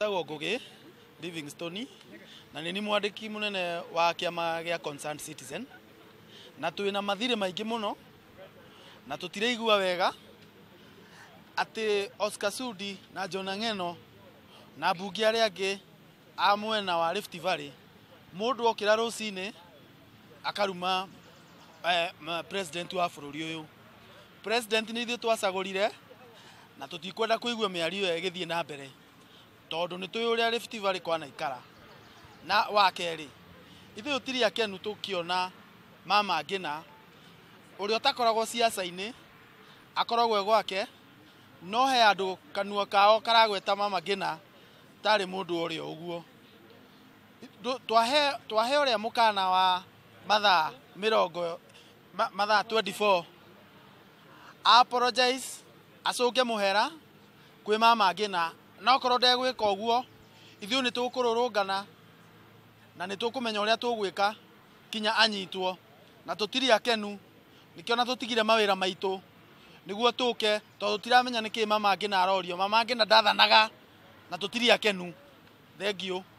Ndagwo Ngugi Livingstone na nä ni må munene wa kĩama gĩa Concerned Citizen na twä na maingä må no na tiraigua wega atä Oscar Sudi na John ngeno na mbunge arĩa angä a mwena wa Rift Valley ra rå rũcinĩ akaruma eh, president wa bũrũri ũyũ president ithuä twacagå rire na tũtikwenda kũigua ä gä thiä na mbere tondu ni tuyu uria Rift Valley kwana ikara na wakerä keri ithu tiri kä ona mama a å takoragwo ciaca inä akoragwo e gwake no he andå kanua kao karagweta mama å rä a å guo twahe a må kana wa mathaa mĩrongo mathaa 24 apologize må hera kwä mama na na okorwo tå kå rå rå ngana na a tå gwä ka kinya anyitwo na tiri akenu nĩkĩo na tũtigire mawĩra maitũ nĩguo tũke tondũ tũtiramenya nĩkĩ mama na arorio mama na ndathanaga na tiri akenu thengiå